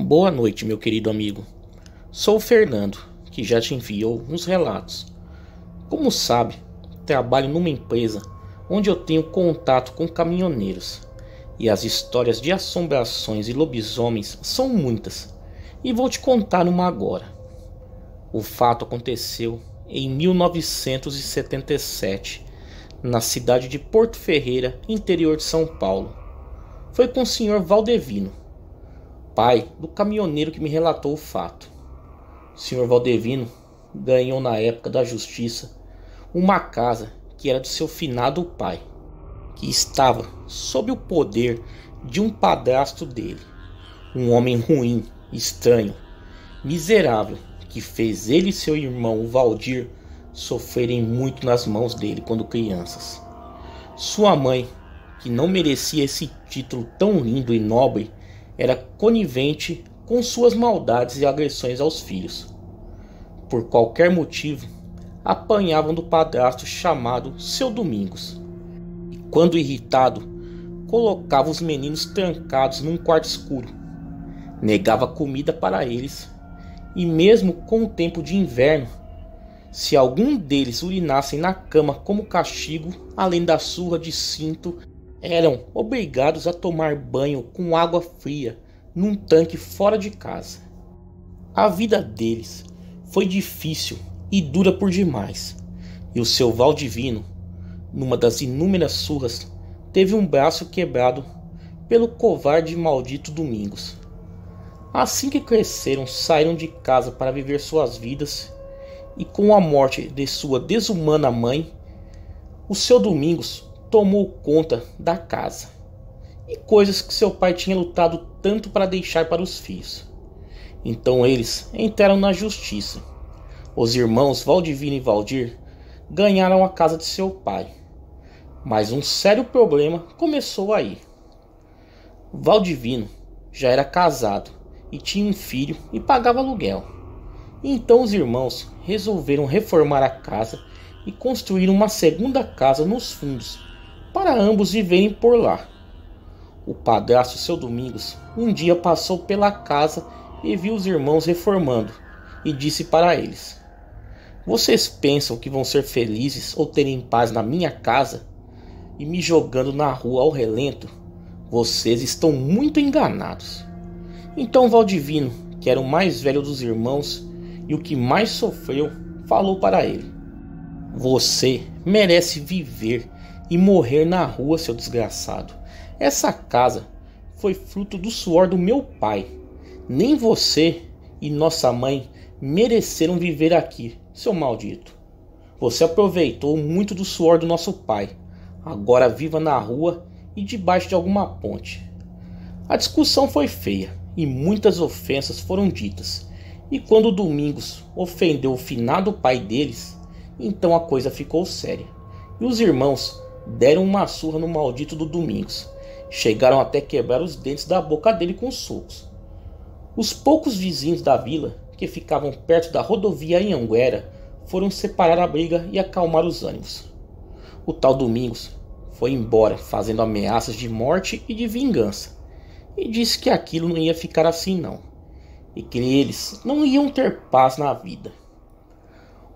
Boa noite, meu querido amigo. Sou o Fernando, que já te enviou alguns relatos. Como sabe, trabalho numa empresa onde eu tenho contato com caminhoneiros. E as histórias de assombrações e lobisomens são muitas, e vou te contar uma agora. O fato aconteceu em 1977 na cidade de Porto Ferreira, interior de São Paulo. Foi com o senhor Valdevino, pai do caminhoneiro que me relatou o fato. O senhor Valdevino ganhou na época da justiça uma casa que era do seu finado pai, que estava sob o poder de um padrasto dele, um homem ruim, estranho, miserável, que fez ele e seu irmão Valdir sofrerem muito nas mãos dele quando crianças. Sua mãe, que não merecia esse título tão lindo e nobre, era conivente com suas maldades e agressões aos filhos. Por qualquer motivo, apanhavam do padrasto chamado Seu Domingos. E quando irritado, colocava os meninos trancados num quarto escuro, negava comida para eles e, mesmo com o tempo de inverno, se algum deles urinassem na cama como castigo, além da surra de cinto, eram obrigados a tomar banho com água fria num tanque fora de casa. A vida deles foi difícil e dura por demais, e o seu Valdivino, numa das inúmeras surras, teve um braço quebrado pelo covarde e maldito Domingos. Assim que cresceram, saíram de casa para viver suas vidas e com a morte de sua desumana mãe, o seu Domingos tomou conta da casa e coisas que seu pai tinha lutado tanto para deixar para os filhos. Então eles entraram na justiça. Os irmãos Valdivino e Valdir ganharam a casa de seu pai. Mas um sério problema começou aí. Valdivino já era casado e tinha um filho e pagava aluguel. Então os irmãos resolveram reformar a casa e construir uma segunda casa nos fundos para ambos viverem por lá. O padrasto seu Domingos um dia passou pela casa e viu os irmãos reformando e disse para eles: Vocês pensam que vão ser felizes ou terem paz na minha casa e me jogando na rua ao relento? Vocês estão muito enganados. Então Valdivino, que era o mais velho dos irmãos, e o que mais sofreu, falou para ele: Você merece viver e morrer na rua, seu desgraçado. Essa casa foi fruto do suor do meu pai. Nem você e nossa mãe mereceram viver aqui, seu maldito. Você aproveitou muito do suor do nosso pai. Agora viva na rua e debaixo de alguma ponte. A discussão foi feia e muitas ofensas foram ditas. E quando Domingos ofendeu o finado pai deles, então a coisa ficou séria. E os irmãos deram uma surra no maldito do Domingos. Chegaram até quebrar os dentes da boca dele com socos. Os poucos vizinhos da vila, que ficavam perto da rodovia em Anguera, foram separar a briga e acalmar os ânimos. O tal Domingos foi embora, fazendo ameaças de morte e de vingança, e disse que aquilo não ia ficar assim não e que eles não iam ter paz na vida.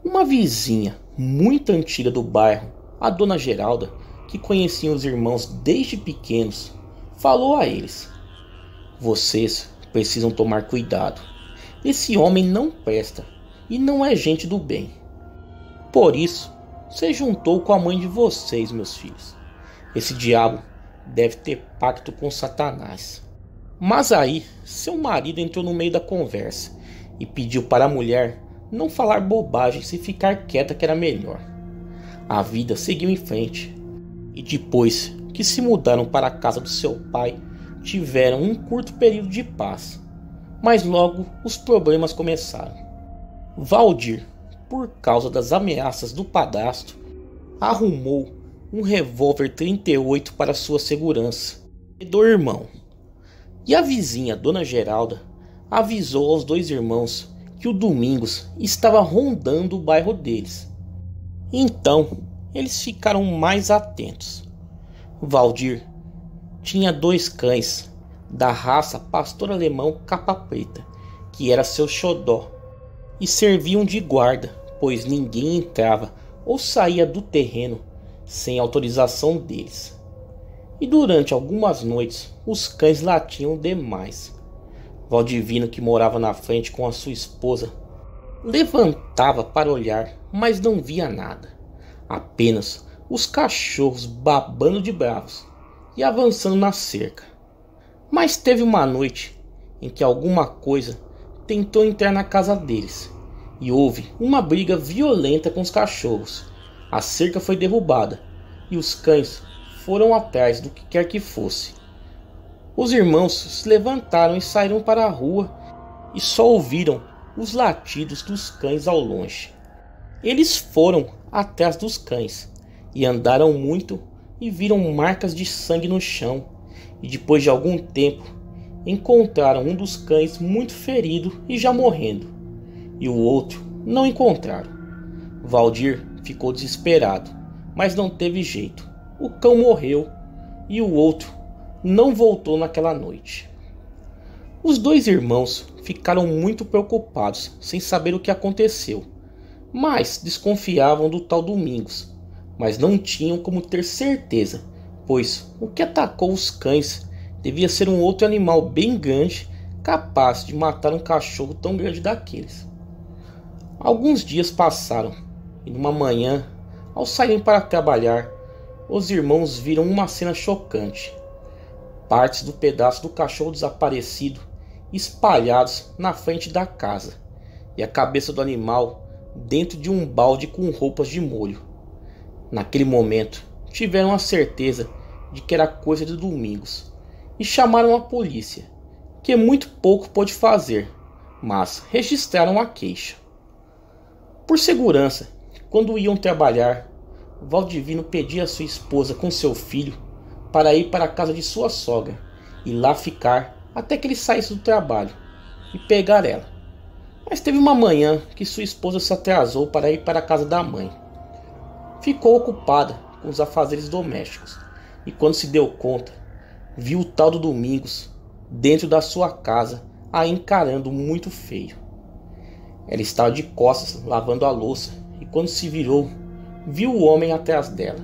Uma vizinha muito antiga do bairro, a dona Geralda, que conhecia os irmãos desde pequenos, falou a eles: Vocês precisam tomar cuidado. Esse homem não presta e não é gente do bem. Por isso, se juntou com a mãe de vocês, meus filhos. Esse diabo deve ter pacto com Satanás. Mas aí, seu marido entrou no meio da conversa e pediu para a mulher não falar bobagens e ficar quieta que era melhor. A vida seguiu em frente e depois que se mudaram para a casa do seu pai, tiveram um curto período de paz. Mas logo os problemas começaram. Valdir, por causa das ameaças do padastro, arrumou um revólver 38 para sua segurança e do irmão. E a vizinha, Dona Geralda, avisou aos dois irmãos que o Domingos estava rondando o bairro deles. Então, eles ficaram mais atentos. Valdir tinha dois cães da raça pastor alemão capa preta, que era seu xodó, e serviam de guarda, pois ninguém entrava ou saía do terreno sem autorização deles e durante algumas noites os cães latiam demais. Valdivino, que morava na frente com a sua esposa, levantava para olhar, mas não via nada. Apenas os cachorros babando de bravos e avançando na cerca. Mas teve uma noite em que alguma coisa tentou entrar na casa deles e houve uma briga violenta com os cachorros. A cerca foi derrubada e os cães foram atrás do que quer que fosse. Os irmãos se levantaram e saíram para a rua e só ouviram os latidos dos cães ao longe. Eles foram atrás dos cães e andaram muito e viram marcas de sangue no chão. E depois de algum tempo, encontraram um dos cães muito ferido e já morrendo, e o outro não encontraram. Valdir ficou desesperado, mas não teve jeito o cão morreu e o outro não voltou naquela noite. Os dois irmãos ficaram muito preocupados, sem saber o que aconteceu, mas desconfiavam do tal Domingos, mas não tinham como ter certeza, pois o que atacou os cães devia ser um outro animal bem grande capaz de matar um cachorro tão grande daqueles. Alguns dias passaram e numa manhã, ao saírem para trabalhar, os irmãos viram uma cena chocante. Partes do pedaço do cachorro desaparecido espalhados na frente da casa e a cabeça do animal dentro de um balde com roupas de molho. Naquele momento, tiveram a certeza de que era coisa de Domingos e chamaram a polícia, que muito pouco pôde fazer, mas registraram a queixa. Por segurança, quando iam trabalhar, Valdivino pedia a sua esposa com seu filho para ir para a casa de sua sogra e lá ficar até que ele saísse do trabalho e pegar ela. Mas teve uma manhã que sua esposa se atrasou para ir para a casa da mãe. Ficou ocupada com os afazeres domésticos e, quando se deu conta, viu o tal do Domingos dentro da sua casa, a encarando muito feio. Ela estava de costas lavando a louça e, quando se virou, viu o homem atrás dela.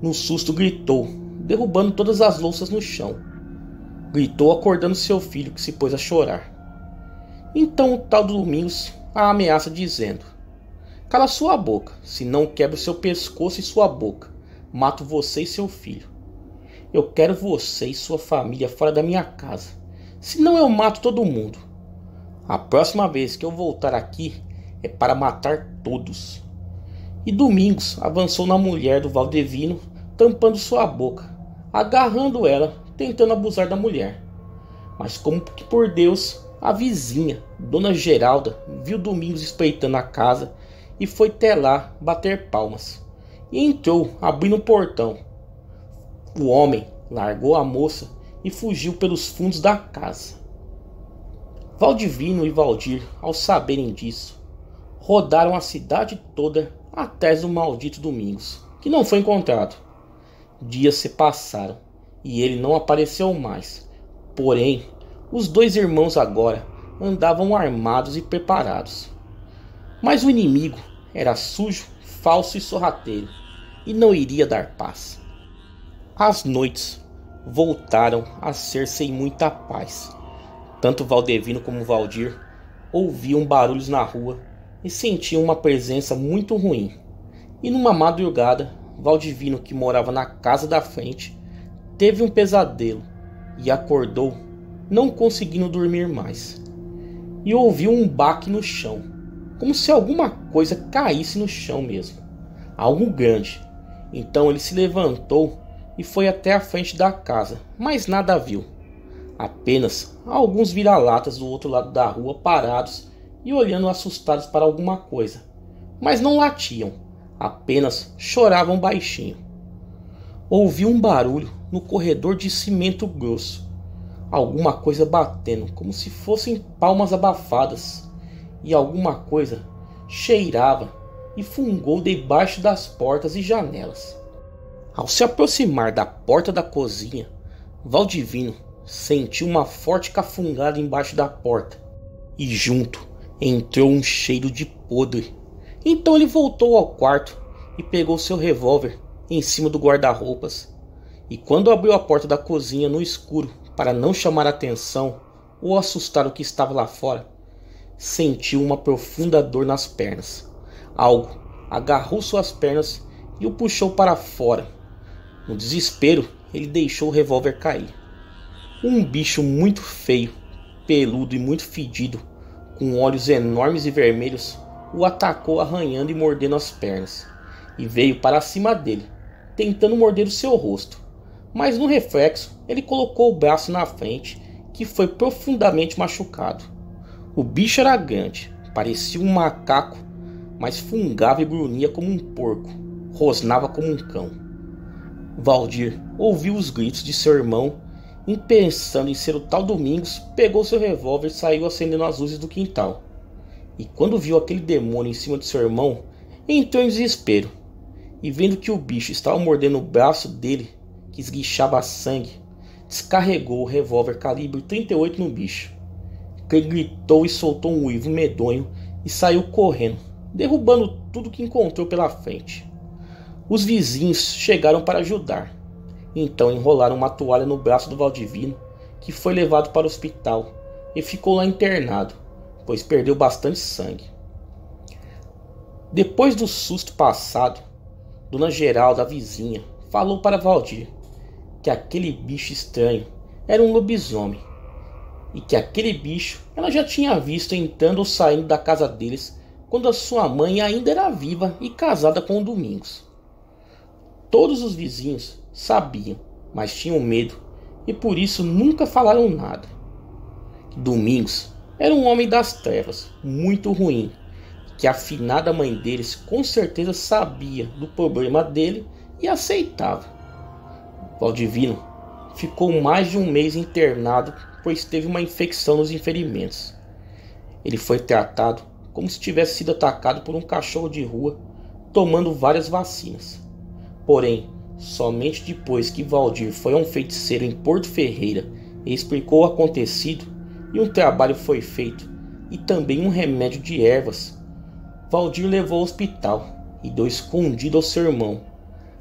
No susto, gritou, derrubando todas as louças no chão. Gritou, acordando seu filho, que se pôs a chorar. Então o tal do Domingos a ameaça, dizendo: Cala sua boca, se não quebro seu pescoço e sua boca, mato você e seu filho. Eu quero você e sua família fora da minha casa, senão eu mato todo mundo. A próxima vez que eu voltar aqui é para matar todos. E Domingos avançou na mulher do Valdevino, tampando sua boca, agarrando ela, tentando abusar da mulher. Mas como que por Deus, a vizinha, Dona Geralda, viu Domingos espreitando a casa e foi até lá bater palmas. E entrou, abrindo o portão. O homem largou a moça e fugiu pelos fundos da casa. Valdivino e Valdir, ao saberem disso, rodaram a cidade toda atrás do maldito Domingos, que não foi encontrado. Dias se passaram e ele não apareceu mais. Porém, os dois irmãos agora andavam armados e preparados. Mas o inimigo era sujo, falso e sorrateiro e não iria dar paz. As noites voltaram a ser sem muita paz. Tanto Valdevino como Valdir ouviam barulhos na rua e sentia uma presença muito ruim. E numa madrugada, Valdivino, que morava na casa da frente, teve um pesadelo e acordou, não conseguindo dormir mais. E ouviu um baque no chão, como se alguma coisa caísse no chão mesmo, algo grande. Então ele se levantou e foi até a frente da casa, mas nada viu. Apenas alguns vira-latas do outro lado da rua parados e olhando assustados para alguma coisa, mas não latiam, apenas choravam baixinho. Ouviu um barulho no corredor de cimento grosso, alguma coisa batendo, como se fossem palmas abafadas, e alguma coisa cheirava e fungou debaixo das portas e janelas. Ao se aproximar da porta da cozinha, Valdivino sentiu uma forte cafungada embaixo da porta, e junto Entrou um cheiro de podre. Então ele voltou ao quarto e pegou seu revólver em cima do guarda-roupas. E quando abriu a porta da cozinha no escuro para não chamar atenção ou assustar o que estava lá fora, sentiu uma profunda dor nas pernas. Algo agarrou suas pernas e o puxou para fora. No desespero, ele deixou o revólver cair. Um bicho muito feio, peludo e muito fedido com olhos enormes e vermelhos, o atacou arranhando e mordendo as pernas, e veio para cima dele, tentando morder o seu rosto. Mas no reflexo, ele colocou o braço na frente, que foi profundamente machucado. O bicho era grande, parecia um macaco, mas fungava e grunhia como um porco, rosnava como um cão. Valdir ouviu os gritos de seu irmão e pensando em ser o tal Domingos, pegou seu revólver e saiu acendendo as luzes do quintal. E quando viu aquele demônio em cima de seu irmão, entrou em desespero. E vendo que o bicho estava mordendo o braço dele, que esguichava sangue, descarregou o revólver calibre 38 no bicho, que gritou e soltou um uivo medonho e saiu correndo, derrubando tudo que encontrou pela frente. Os vizinhos chegaram para ajudar então enrolaram uma toalha no braço do Valdivino, que foi levado para o hospital e ficou lá internado, pois perdeu bastante sangue. Depois do susto passado, Dona Geralda, a vizinha, falou para Valdir que aquele bicho estranho era um lobisomem e que aquele bicho ela já tinha visto entrando ou saindo da casa deles quando a sua mãe ainda era viva e casada com o Domingos. Todos os vizinhos Sabiam, mas tinham medo e por isso nunca falaram nada. Domingos era um homem das trevas, muito ruim, que a finada mãe deles com certeza sabia do problema dele e aceitava. Valdivino ficou mais de um mês internado, pois teve uma infecção nos inferimentos. Ele foi tratado como se tivesse sido atacado por um cachorro de rua, tomando várias vacinas. Porém, Somente depois que Valdir foi a um feiticeiro em Porto Ferreira e explicou o acontecido, e um trabalho foi feito, e também um remédio de ervas, Valdir levou ao hospital e deu escondido ao seu irmão.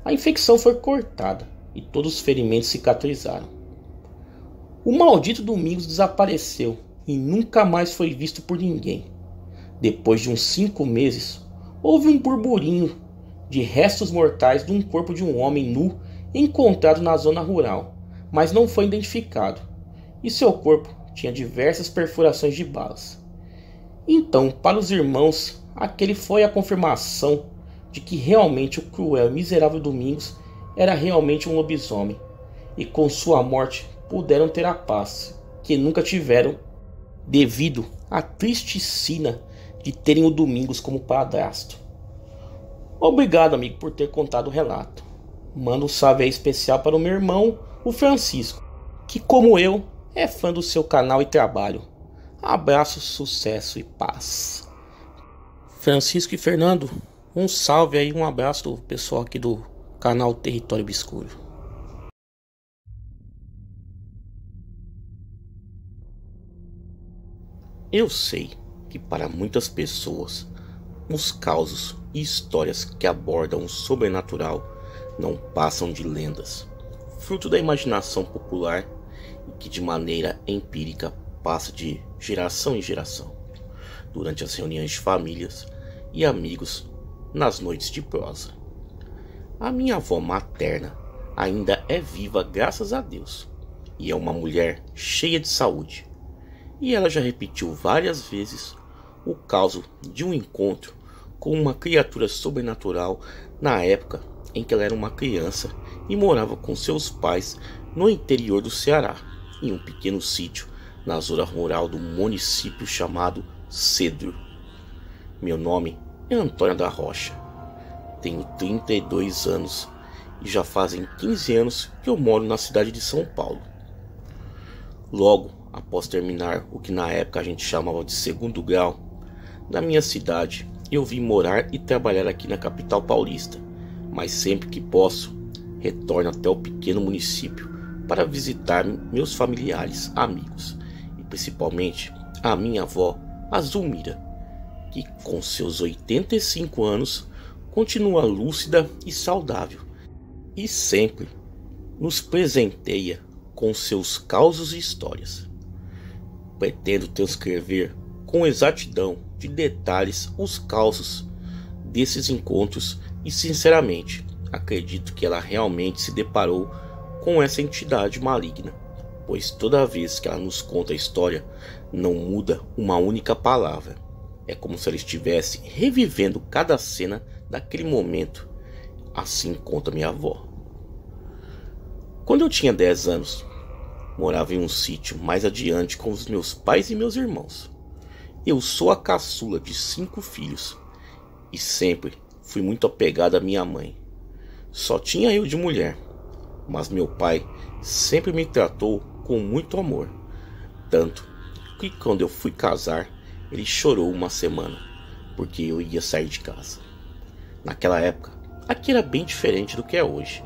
A infecção foi cortada e todos os ferimentos cicatrizaram. O maldito Domingos desapareceu e nunca mais foi visto por ninguém. Depois de uns cinco meses, houve um burburinho de restos mortais de um corpo de um homem nu encontrado na zona rural, mas não foi identificado, e seu corpo tinha diversas perfurações de balas. Então, para os irmãos, aquele foi a confirmação de que realmente o cruel e miserável Domingos era realmente um lobisomem, e com sua morte puderam ter a paz que nunca tiveram devido à triste sina de terem o Domingos como padrasto. Obrigado, amigo, por ter contado o relato. Mando um salve especial para o meu irmão, o Francisco, que, como eu, é fã do seu canal e trabalho. Abraço, sucesso e paz. Francisco e Fernando, um salve aí, um abraço do pessoal aqui do canal Território Obscuro. Eu sei que para muitas pessoas os causos e histórias que abordam o sobrenatural não passam de lendas, fruto da imaginação popular e que de maneira empírica passa de geração em geração, durante as reuniões de famílias e amigos nas noites de prosa. A minha avó materna ainda é viva, graças a Deus, e é uma mulher cheia de saúde. E ela já repetiu várias vezes o caso de um encontro com uma criatura sobrenatural na época em que ela era uma criança e morava com seus pais no interior do Ceará, em um pequeno sítio na zona rural do município chamado Cedro. Meu nome é Antônio da Rocha. Tenho 32 anos e já fazem 15 anos que eu moro na cidade de São Paulo. Logo após terminar o que na época a gente chamava de segundo grau, na minha cidade eu vim morar e trabalhar aqui na capital paulista, mas sempre que posso, retorno até o pequeno município para visitar meus familiares, amigos e principalmente a minha avó, Azumira, que com seus 85 anos continua lúcida e saudável e sempre nos presenteia com seus causos e histórias. Pretendo transcrever com exatidão de detalhes os causos desses encontros e, sinceramente, acredito que ela realmente se deparou com essa entidade maligna, pois toda vez que ela nos conta a história, não muda uma única palavra. É como se ela estivesse revivendo cada cena daquele momento. Assim conta minha avó. Quando eu tinha 10 anos, morava em um sítio mais adiante com os meus pais e meus irmãos. Eu sou a caçula de cinco filhos e sempre fui muito apegado à minha mãe. Só tinha eu de mulher, mas meu pai sempre me tratou com muito amor, tanto que quando eu fui casar, ele chorou uma semana porque eu ia sair de casa. Naquela época, aqui era bem diferente do que é hoje.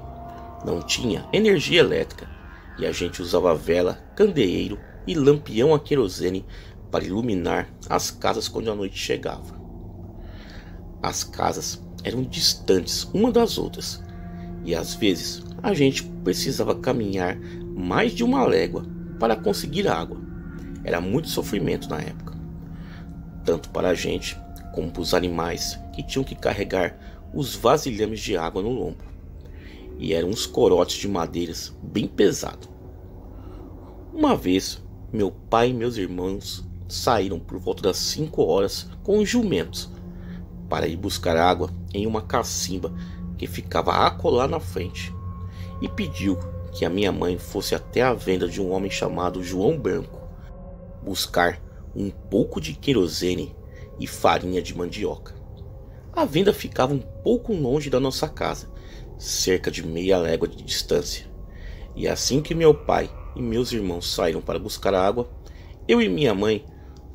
Não tinha energia elétrica e a gente usava vela, candeeiro e lampião a querosene para iluminar as casas quando a noite chegava. As casas eram distantes uma das outras e às vezes a gente precisava caminhar mais de uma légua para conseguir água. Era muito sofrimento na época, tanto para a gente como para os animais que tinham que carregar os vasilhames de água no lombo. E eram uns corotes de madeiras bem pesados. Uma vez, meu pai e meus irmãos saíram por volta das 5 horas com os jumentos para ir buscar água em uma cacimba que ficava acolá na frente e pediu que a minha mãe fosse até a venda de um homem chamado João Branco buscar um pouco de querosene e farinha de mandioca. A venda ficava um pouco longe da nossa casa, cerca de meia légua de distância. E assim que meu pai e meus irmãos saíram para buscar água, eu e minha mãe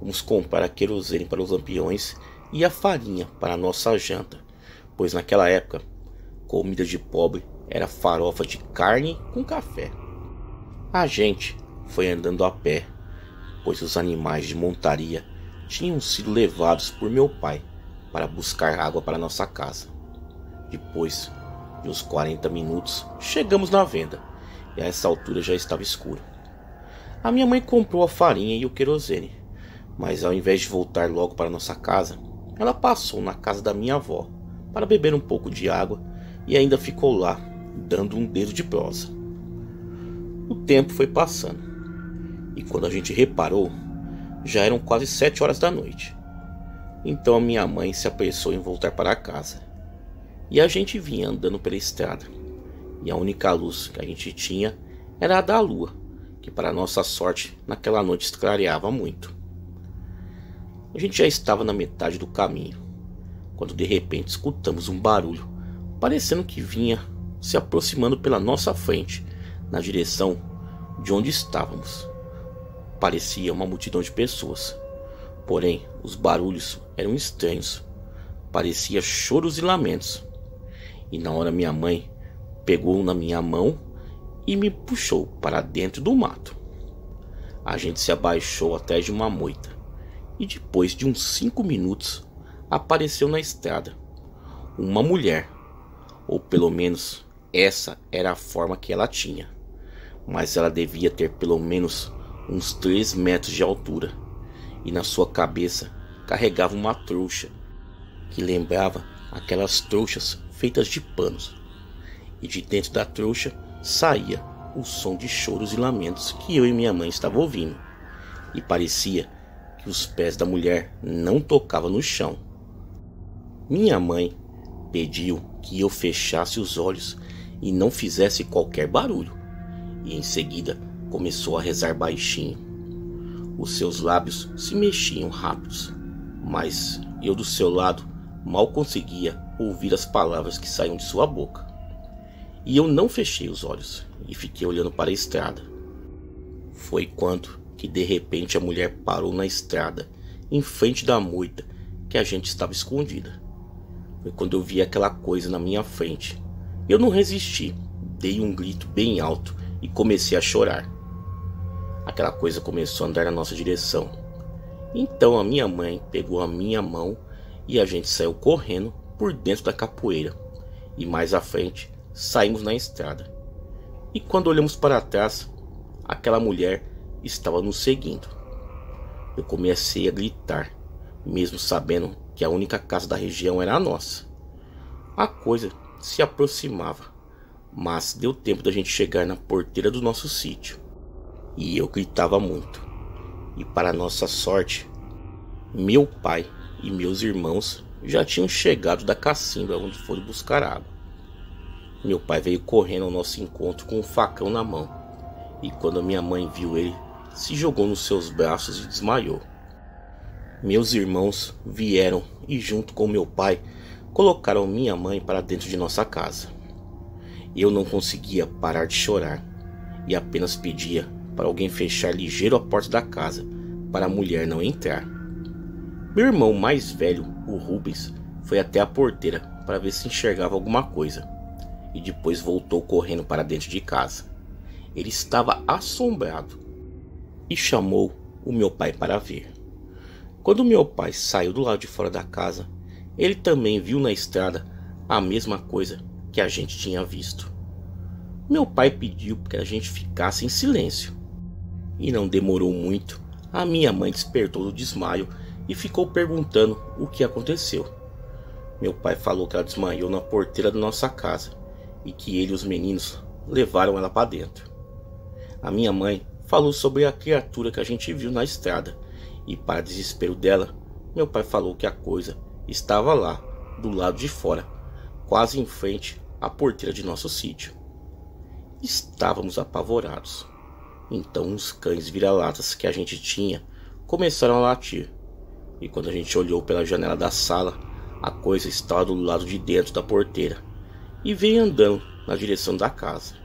Vamos comprar a querosene para os lampiões e a farinha para a nossa janta, pois naquela época, comida de pobre era farofa de carne com café. A gente foi andando a pé, pois os animais de montaria tinham sido levados por meu pai para buscar água para nossa casa. Depois de uns 40 minutos, chegamos na venda e a essa altura já estava escuro. A minha mãe comprou a farinha e o querosene. Mas ao invés de voltar logo para nossa casa, ela passou na casa da minha avó para beber um pouco de água e ainda ficou lá, dando um dedo de prosa. O tempo foi passando e quando a gente reparou, já eram quase sete horas da noite. Então a minha mãe se apressou em voltar para casa e a gente vinha andando pela estrada e a única luz que a gente tinha era a da lua, que para nossa sorte naquela noite esclareava muito. A gente já estava na metade do caminho, quando de repente escutamos um barulho, parecendo que vinha se aproximando pela nossa frente, na direção de onde estávamos. Parecia uma multidão de pessoas, porém os barulhos eram estranhos, parecia choros e lamentos. E na hora minha mãe pegou na minha mão e me puxou para dentro do mato. A gente se abaixou atrás de uma moita e depois de uns cinco minutos apareceu na estrada uma mulher, ou pelo menos essa era a forma que ela tinha, mas ela devia ter pelo menos uns 3 metros de altura e na sua cabeça carregava uma trouxa que lembrava aquelas trouxas feitas de panos, e de dentro da trouxa saía o som de choros e lamentos que eu e minha mãe estavam ouvindo, e parecia que os pés da mulher não tocavam no chão. Minha mãe pediu que eu fechasse os olhos e não fizesse qualquer barulho, e em seguida começou a rezar baixinho. Os seus lábios se mexiam rápidos, mas eu do seu lado mal conseguia ouvir as palavras que saíam de sua boca. E eu não fechei os olhos e fiquei olhando para a estrada. Foi quando que de repente a mulher parou na estrada, em frente da moita que a gente estava escondida. Foi quando eu vi aquela coisa na minha frente. Eu não resisti, dei um grito bem alto e comecei a chorar. Aquela coisa começou a andar na nossa direção. Então a minha mãe pegou a minha mão e a gente saiu correndo por dentro da capoeira. E mais à frente, saímos na estrada. E quando olhamos para trás, aquela mulher estava nos seguindo. Eu comecei a gritar, mesmo sabendo que a única casa da região era a nossa. A coisa se aproximava, mas deu tempo da gente chegar na porteira do nosso sítio. E eu gritava muito. E para nossa sorte, meu pai e meus irmãos já tinham chegado da cacimba onde foram buscar água. Meu pai veio correndo ao nosso encontro com um facão na mão. E quando minha mãe viu ele, se jogou nos seus braços e desmaiou. Meus irmãos vieram e, junto com meu pai, colocaram minha mãe para dentro de nossa casa. Eu não conseguia parar de chorar e apenas pedia para alguém fechar ligeiro a porta da casa para a mulher não entrar. Meu irmão mais velho, o Rubens, foi até a porteira para ver se enxergava alguma coisa e depois voltou correndo para dentro de casa. Ele estava assombrado e chamou o meu pai para ver. Quando meu pai saiu do lado de fora da casa, ele também viu na estrada a mesma coisa que a gente tinha visto. Meu pai pediu que a gente ficasse em silêncio. E não demorou muito, a minha mãe despertou do desmaio e ficou perguntando o que aconteceu. Meu pai falou que ela desmaiou na porteira da nossa casa e que ele e os meninos levaram ela para dentro. A minha mãe falou sobre a criatura que a gente viu na estrada, e para desespero dela, meu pai falou que a coisa estava lá, do lado de fora, quase em frente à porteira de nosso sítio. Estávamos apavorados. Então os cães vira-latas que a gente tinha começaram a latir. E quando a gente olhou pela janela da sala, a coisa estava do lado de dentro da porteira e veio andando na direção da casa.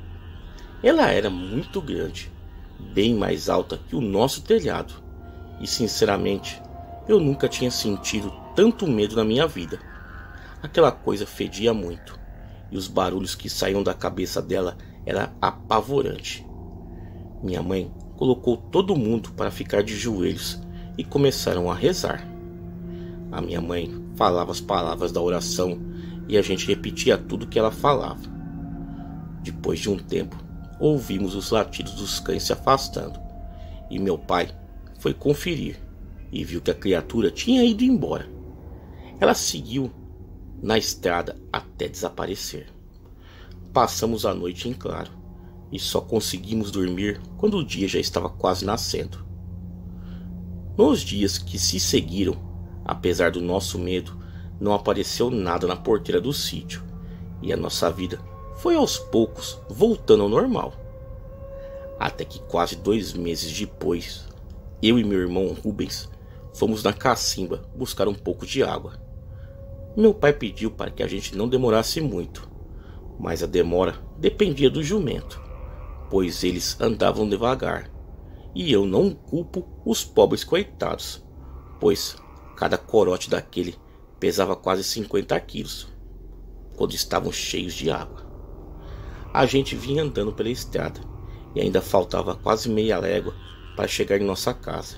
Ela era muito grande bem mais alta que o nosso telhado. E sinceramente, eu nunca tinha sentido tanto medo na minha vida. Aquela coisa fedia muito, e os barulhos que saíam da cabeça dela era apavorante. Minha mãe colocou todo mundo para ficar de joelhos e começaram a rezar. A minha mãe falava as palavras da oração e a gente repetia tudo que ela falava. Depois de um tempo, ouvimos os latidos dos cães se afastando, e meu pai foi conferir e viu que a criatura tinha ido embora. Ela seguiu na estrada até desaparecer. Passamos a noite em claro e só conseguimos dormir quando o dia já estava quase nascendo. Nos dias que se seguiram, apesar do nosso medo, não apareceu nada na porteira do sítio e a nossa vida foi aos poucos voltando ao normal. Até que quase dois meses depois, eu e meu irmão Rubens fomos na cacimba buscar um pouco de água. Meu pai pediu para que a gente não demorasse muito, mas a demora dependia do jumento, pois eles andavam devagar. E eu não culpo os pobres coitados, pois cada corote daquele pesava quase 50 quilos, quando estavam cheios de água. A gente vinha andando pela estrada e ainda faltava quase meia légua para chegar em nossa casa.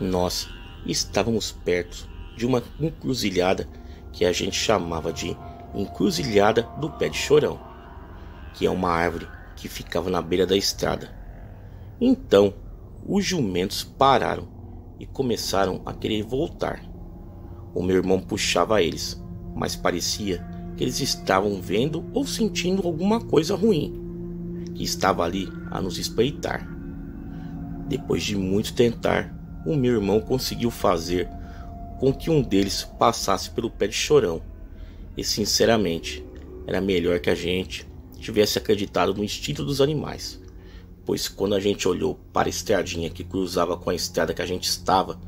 Nós estávamos perto de uma encruzilhada que a gente chamava de Encruzilhada do Pé de Chorão, que é uma árvore que ficava na beira da estrada. Então, os jumentos pararam e começaram a querer voltar. O meu irmão puxava eles, mas parecia que eles estavam vendo ou sentindo alguma coisa ruim que estava ali a nos espreitar. Depois de muito tentar, o meu irmão conseguiu fazer com que um deles passasse pelo pé de chorão. E sinceramente, era melhor que a gente tivesse acreditado no instinto dos animais, pois quando a gente olhou para a estradinha que cruzava com a estrada que a gente estava,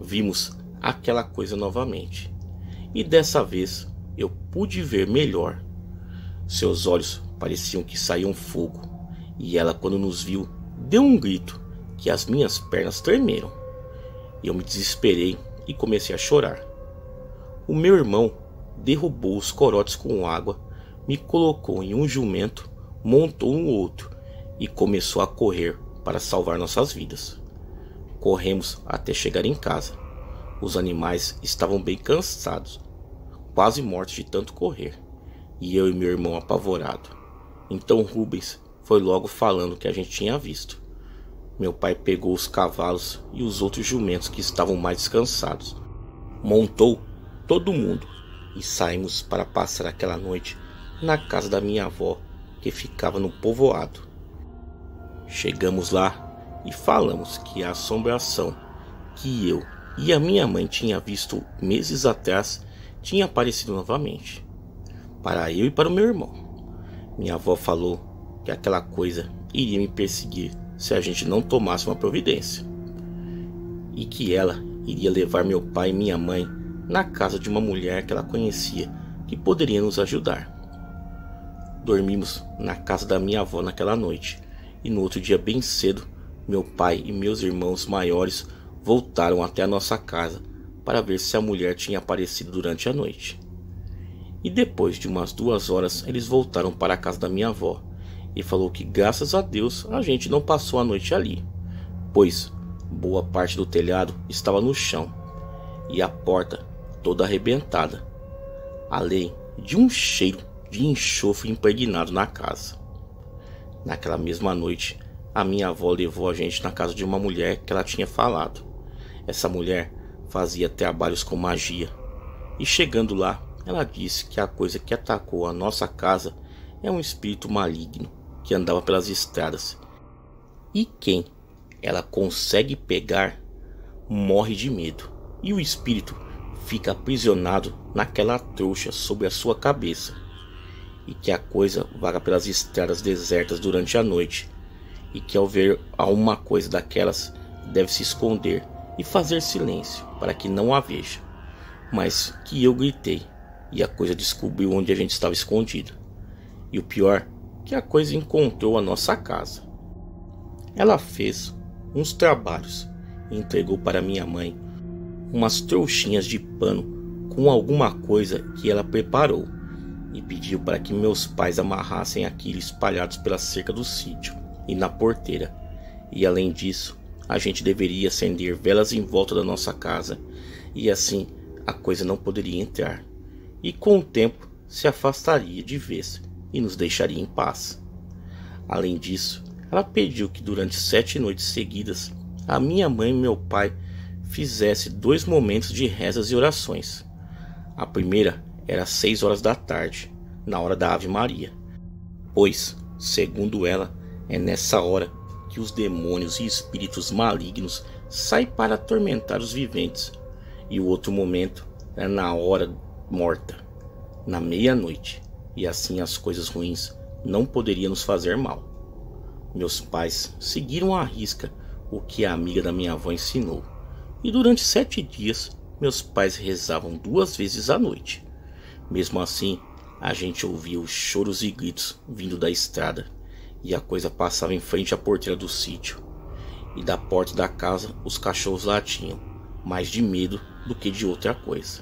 vimos aquela coisa novamente. E dessa vez eu pude ver melhor. Seus olhos pareciam que saíam fogo, e ela, quando nos viu, deu um grito que as minhas pernas tremeram. Eu me desesperei e comecei a chorar. O meu irmão derrubou os corotes com água, me colocou em um jumento, montou um outro e começou a correr para salvar nossas vidas. Corremos até chegar em casa. Os animais estavam bem cansados quase mortos de tanto correr, e eu e meu irmão apavorado. Então Rubens foi logo falando que a gente tinha visto. Meu pai pegou os cavalos e os outros jumentos que estavam mais descansados, montou todo mundo e saímos para passar aquela noite na casa da minha avó, que ficava no povoado. Chegamos lá e falamos que a assombração que eu e a minha mãe tinha visto meses atrás tinha aparecido novamente, para eu e para o meu irmão. Minha avó falou que aquela coisa iria me perseguir se a gente não tomasse uma providência, e que ela iria levar meu pai e minha mãe na casa de uma mulher que ela conhecia que poderia nos ajudar. Dormimos na casa da minha avó naquela noite, e no outro dia, bem cedo, meu pai e meus irmãos maiores voltaram até a nossa casa para ver se a mulher tinha aparecido durante a noite. E depois de umas duas horas, eles voltaram para a casa da minha avó e falou que, graças a Deus, a gente não passou a noite ali, pois boa parte do telhado estava no chão e a porta toda arrebentada, além de um cheiro de enxofre impregnado na casa. Naquela mesma noite, a minha avó levou a gente na casa de uma mulher que ela tinha falado. Essa mulher fazia trabalhos com magia. E chegando lá, ela disse que a coisa que atacou a nossa casa é um espírito maligno que andava pelas estradas. E quem ela consegue pegar morre de medo. E o espírito fica aprisionado naquela trouxa sobre a sua cabeça. E que a coisa vaga pelas estradas desertas durante a noite. E que ao ver alguma coisa daquelas, deve se esconder e fazer silêncio para que não a veja. Mas que eu gritei e a coisa descobriu onde a gente estava escondido. E o pior, que a coisa encontrou a nossa casa. Ela fez uns trabalhos e entregou para minha mãe umas trouxinhas de pano com alguma coisa que ela preparou e pediu para que meus pais amarrassem aquilo espalhados pela cerca do sítio e na porteira. E além disso, a gente deveria acender velas em volta da nossa casa e assim a coisa não poderia entrar e com o tempo se afastaria de vez e nos deixaria em paz. Além disso, ela pediu que durante sete noites seguidas a minha mãe e meu pai fizesse dois momentos de rezas e orações. A primeira era às seis horas da tarde, na hora da Ave Maria, pois, segundo ela, é nessa hora que os demônios e espíritos malignos saem para atormentar os viventes, e o outro momento é na hora morta, na meia-noite, e assim as coisas ruins não poderiam nos fazer mal. Meus pais seguiram à risca o que a amiga da minha avó ensinou, e durante sete dias meus pais rezavam duas vezes à noite. Mesmo assim, a gente ouvia os choros e gritos vindo da estrada e a coisa passava em frente à porteira do sítio. E da porta da casa os cachorros latiam, mais de medo do que de outra coisa.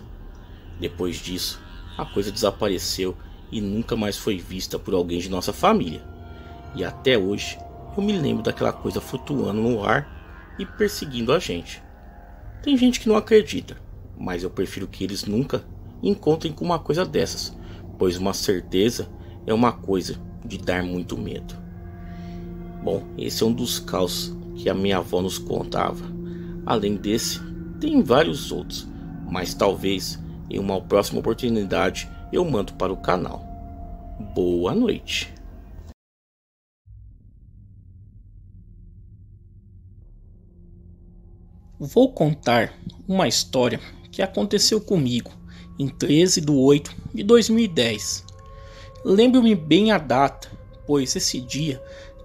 Depois disso, a coisa desapareceu e nunca mais foi vista por alguém de nossa família. E até hoje eu me lembro daquela coisa flutuando no ar e perseguindo a gente. Tem gente que não acredita, mas eu prefiro que eles nunca encontrem com uma coisa dessas, pois uma certeza é uma coisa de dar muito medo. Bom, esse é um dos caos que a minha avó nos contava. Além desse, tem vários outros, mas talvez em uma próxima oportunidade eu mando para o canal. Boa noite. Vou contar uma história que aconteceu comigo em 13 de 8 de 2010. Lembro-me bem a data, pois esse dia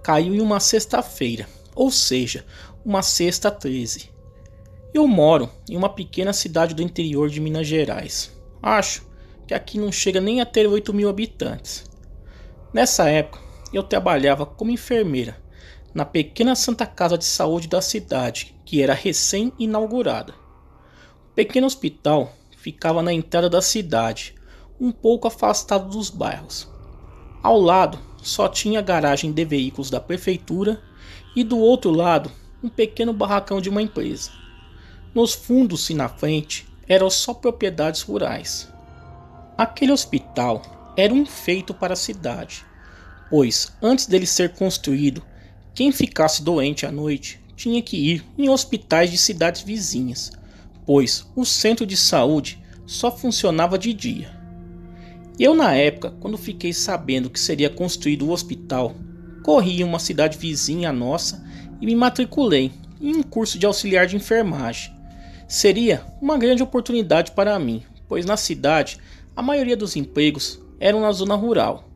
caiu em uma sexta-feira, ou seja, uma sexta 13. Eu moro em uma pequena cidade do interior de Minas Gerais. Acho que aqui não chega nem a ter 8 mil habitantes. Nessa época, eu trabalhava como enfermeira na pequena Santa Casa de Saúde da cidade, que era recém-inaugurada. O pequeno hospital ficava na entrada da cidade, um pouco afastado dos bairros. Ao lado só tinha garagem de veículos da prefeitura e do outro lado um pequeno barracão de uma empresa. Nos fundos e na frente eram só propriedades rurais. Aquele hospital era um feito para a cidade, pois antes dele ser construído, quem ficasse doente à noite tinha que ir em hospitais de cidades vizinhas, pois o centro de saúde só funcionava de dia. Eu, na época, quando fiquei sabendo que seria construído o hospital, corri em uma cidade vizinha nossa e me matriculei em um curso de auxiliar de enfermagem. Seria uma grande oportunidade para mim, pois na cidade a maioria dos empregos eram na zona rural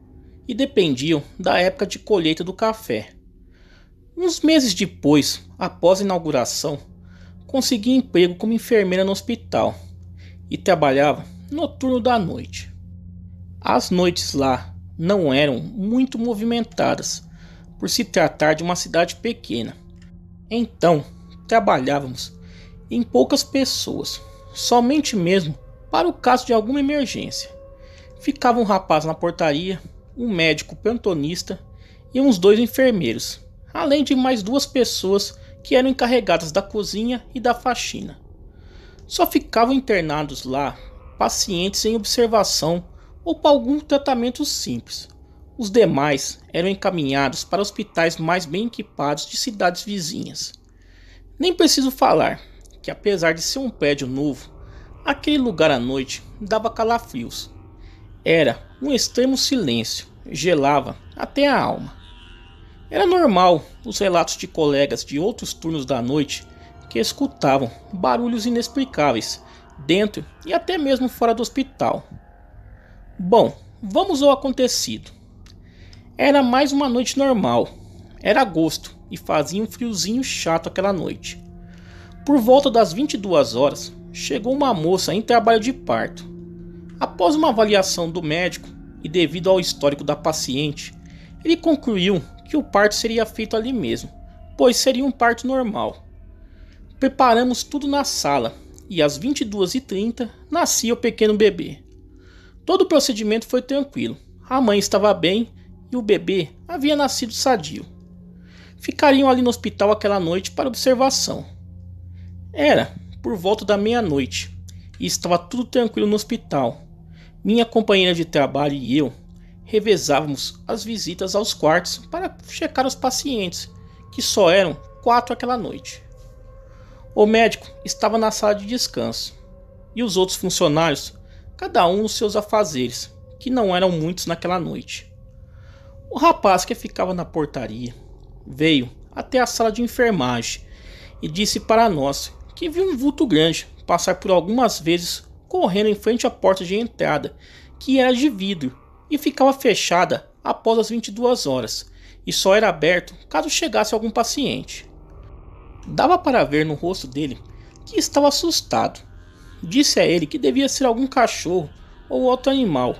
e dependiam da época de colheita do café. Uns meses depois, após a inauguração, consegui emprego como enfermeira no hospital e trabalhava no turno da noite. As noites lá não eram muito movimentadas, por se tratar de uma cidade pequena. Então, trabalhávamos em poucas pessoas, somente mesmo para o caso de alguma emergência. Ficava um rapaz na portaria, um médico plantonista e uns dois enfermeiros, além de mais duas pessoas que eram encarregadas da cozinha e da faxina. Só ficavam internados lá pacientes em observação ou para algum tratamento simples. Os demais eram encaminhados para hospitais mais bem equipados de cidades vizinhas. Nem preciso falar que, apesar de ser um prédio novo, aquele lugar à noite dava calafrios. Era um extremo silêncio, gelava até a alma. Era normal os relatos de colegas de outros turnos da noite que escutavam barulhos inexplicáveis dentro e até mesmo fora do hospital. Bom, vamos ao acontecido. Era mais uma noite normal. Era agosto e fazia um friozinho chato aquela noite. Por volta das 22 horas, chegou uma moça em trabalho de parto. Após uma avaliação do médico e devido ao histórico da paciente, ele concluiu que o parto seria feito ali mesmo, pois seria um parto normal. Preparamos tudo na sala e às 22h30 nascia o pequeno bebê. Todo o procedimento foi tranquilo. A mãe estava bem e o bebê havia nascido sadio. Ficariam ali no hospital aquela noite para observação. Era por volta da meia-noite e estava tudo tranquilo no hospital. Minha companheira de trabalho e eu revezávamos as visitas aos quartos para checar os pacientes, que só eram quatro aquela noite. O médico estava na sala de descanso e os outros funcionários cada um os seus afazeres, que não eram muitos naquela noite. O rapaz que ficava na portaria veio até a sala de enfermagem e disse para nós que viu um vulto grande passar por algumas vezes correndo em frente à porta de entrada, que era de vidro e ficava fechada após as 22 horas e só era aberto caso chegasse algum paciente. Dava para ver no rosto dele que estava assustado Disse a ele que devia ser algum cachorro ou outro animal,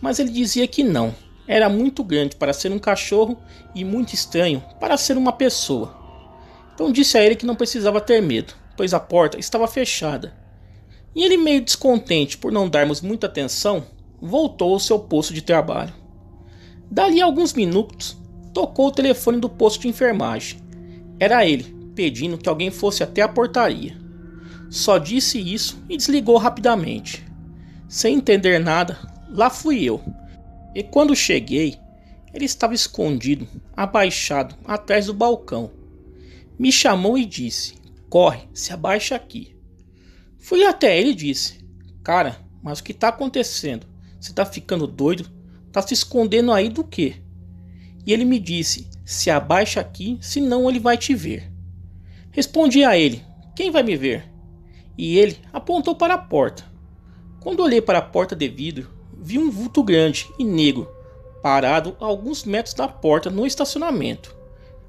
mas ele dizia que não. Era muito grande para ser um cachorro e muito estranho para ser uma pessoa. Então disse a ele que não precisava ter medo, pois a porta estava fechada. E ele, meio descontente por não darmos muita atenção, voltou ao seu posto de trabalho. Dali a alguns minutos, tocou o telefone do posto de enfermagem. Era ele, pedindo que alguém fosse até a portaria. Só disse isso e desligou rapidamente. Sem entender nada, lá fui eu. E quando cheguei, ele estava escondido, abaixado, atrás do balcão. Me chamou e disse: Corre, se abaixa aqui. Fui até ele e disse: Cara, mas o que está acontecendo? Você está ficando doido? Tá se escondendo aí do quê? E ele me disse: Se abaixa aqui, senão ele vai te ver. Respondi a ele: Quem vai me ver? e ele apontou para a porta. Quando olhei para a porta de vidro, vi um vulto grande e negro parado a alguns metros da porta no estacionamento.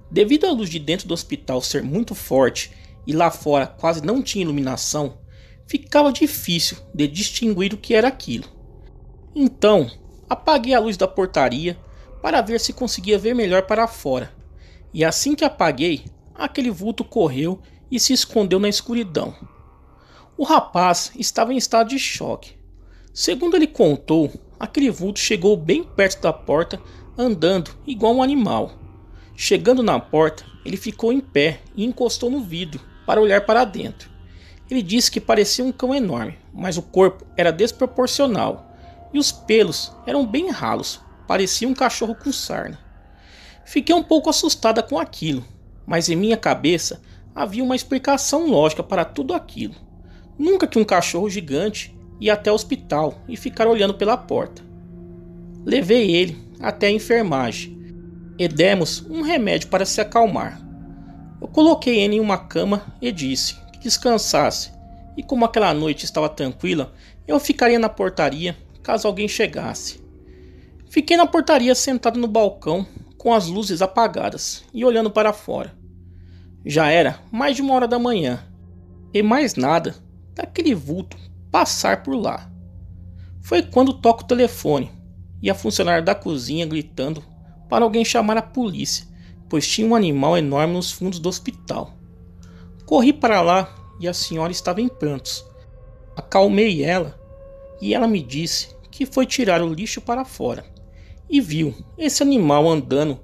Devido à luz de dentro do hospital ser muito forte e lá fora quase não tinha iluminação, ficava difícil de distinguir o que era aquilo. Então, apaguei a luz da portaria para ver se conseguia ver melhor para fora. E assim que apaguei, aquele vulto correu e se escondeu na escuridão. O rapaz estava em estado de choque. Segundo ele contou, aquele vulto chegou bem perto da porta, andando igual um animal. Chegando na porta, ele ficou em pé e encostou no vidro para olhar para dentro. Ele disse que parecia um cão enorme, mas o corpo era desproporcional e os pelos eram bem ralos, parecia um cachorro com sarna. Fiquei um pouco assustada com aquilo, mas em minha cabeça havia uma explicação lógica para tudo aquilo nunca que um cachorro gigante ia até o hospital e ficar olhando pela porta. Levei ele até a enfermagem e demos um remédio para se acalmar. Eu coloquei ele em uma cama e disse que descansasse, e como aquela noite estava tranquila, eu ficaria na portaria caso alguém chegasse. Fiquei na portaria sentado no balcão com as luzes apagadas e olhando para fora. Já era mais de uma hora da manhã e mais nada daquele vulto passar por lá. Foi quando toca o telefone e a funcionária da cozinha gritando para alguém chamar a polícia, pois tinha um animal enorme nos fundos do hospital. Corri para lá e a senhora estava em prantos. Acalmei ela e ela me disse que foi tirar o lixo para fora e viu esse animal andando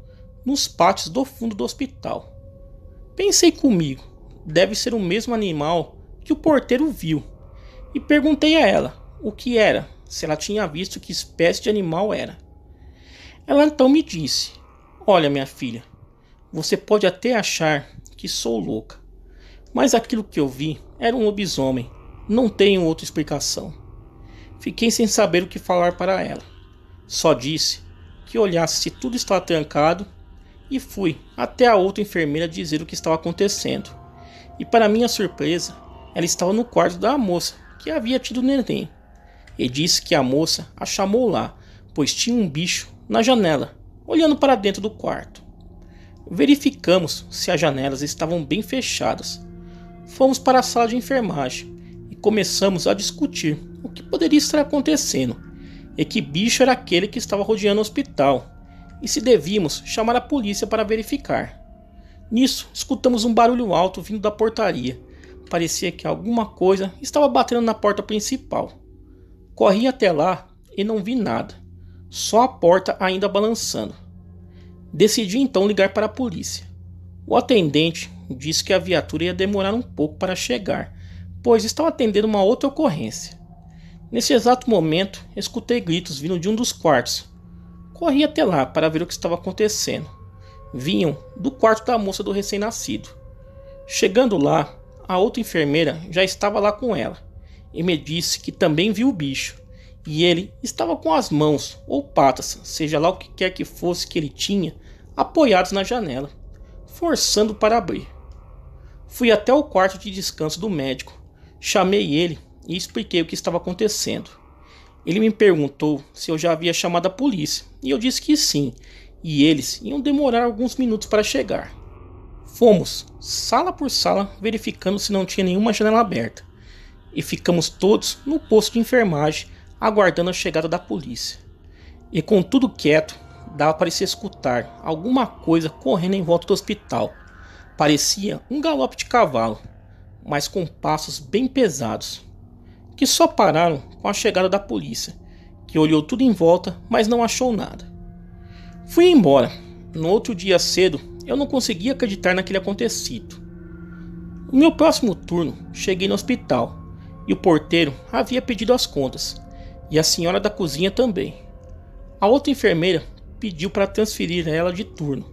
nos pátios do fundo do hospital. Pensei comigo, deve ser o mesmo animal que o porteiro viu e perguntei a ela o que era, se ela tinha visto que espécie de animal era. Ela então me disse: Olha, minha filha, você pode até achar que sou louca, mas aquilo que eu vi era um lobisomem, não tenho outra explicação. Fiquei sem saber o que falar para ela. Só disse que olhasse se tudo estava trancado e fui até a outra enfermeira dizer o que estava acontecendo. E para minha surpresa, ela estava no quarto da moça que havia tido neném e disse que a moça a chamou lá, pois tinha um bicho na janela, olhando para dentro do quarto. Verificamos se as janelas estavam bem fechadas. Fomos para a sala de enfermagem e começamos a discutir o que poderia estar acontecendo e que bicho era aquele que estava rodeando o hospital e se devíamos chamar a polícia para verificar. Nisso, escutamos um barulho alto vindo da portaria parecia que alguma coisa estava batendo na porta principal. Corri até lá e não vi nada, só a porta ainda balançando. Decidi então ligar para a polícia. O atendente disse que a viatura ia demorar um pouco para chegar, pois estava atendendo uma outra ocorrência. Nesse exato momento, escutei gritos vindo de um dos quartos. Corri até lá para ver o que estava acontecendo. Vinham do quarto da moça do recém-nascido. Chegando lá, a outra enfermeira já estava lá com ela e me disse que também viu o bicho. E ele estava com as mãos ou patas, seja lá o que quer que fosse que ele tinha, apoiados na janela, forçando para abrir. Fui até o quarto de descanso do médico, chamei ele e expliquei o que estava acontecendo. Ele me perguntou se eu já havia chamado a polícia, e eu disse que sim, e eles iam demorar alguns minutos para chegar. Fomos sala por sala verificando se não tinha nenhuma janela aberta e ficamos todos no posto de enfermagem aguardando a chegada da polícia. E com tudo quieto, dava para se escutar alguma coisa correndo em volta do hospital. Parecia um galope de cavalo, mas com passos bem pesados, que só pararam com a chegada da polícia, que olhou tudo em volta, mas não achou nada. Fui embora. No outro dia cedo, eu não conseguia acreditar naquele acontecido. No meu próximo turno, cheguei no hospital e o porteiro havia pedido as contas e a senhora da cozinha também. A outra enfermeira pediu para transferir ela de turno.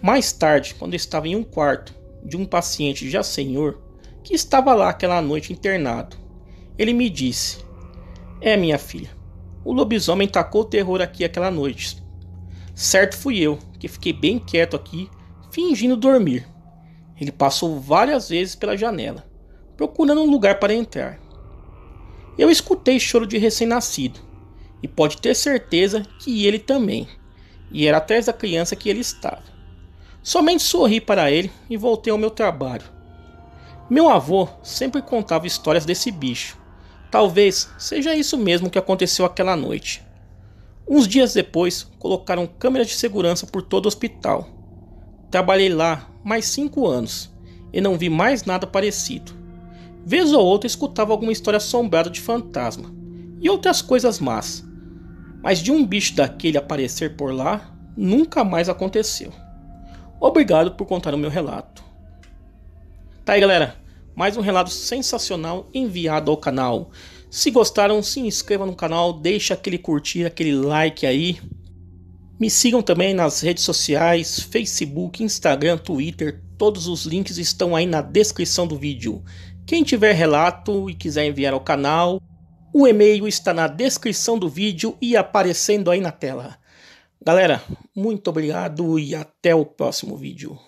Mais tarde, quando eu estava em um quarto de um paciente já senhor que estava lá aquela noite internado, ele me disse: É, minha filha, o lobisomem tacou o terror aqui aquela noite. Certo fui eu, e fiquei bem quieto aqui, fingindo dormir. Ele passou várias vezes pela janela, procurando um lugar para entrar. Eu escutei choro de recém-nascido, e pode ter certeza que ele também, e era atrás da criança que ele estava. Somente sorri para ele e voltei ao meu trabalho. Meu avô sempre contava histórias desse bicho. Talvez seja isso mesmo que aconteceu aquela noite. Uns dias depois, colocaram câmeras de segurança por todo o hospital. Trabalhei lá mais cinco anos e não vi mais nada parecido. Vez ou outra escutava alguma história assombrada de fantasma e outras coisas más, mas de um bicho daquele aparecer por lá nunca mais aconteceu. Obrigado por contar o meu relato. Tá aí, galera, mais um relato sensacional enviado ao canal. Se gostaram, se inscreva no canal, deixa aquele curtir, aquele like aí. Me sigam também nas redes sociais, Facebook, Instagram, Twitter, todos os links estão aí na descrição do vídeo. Quem tiver relato e quiser enviar ao canal, o e-mail está na descrição do vídeo e aparecendo aí na tela. Galera, muito obrigado e até o próximo vídeo.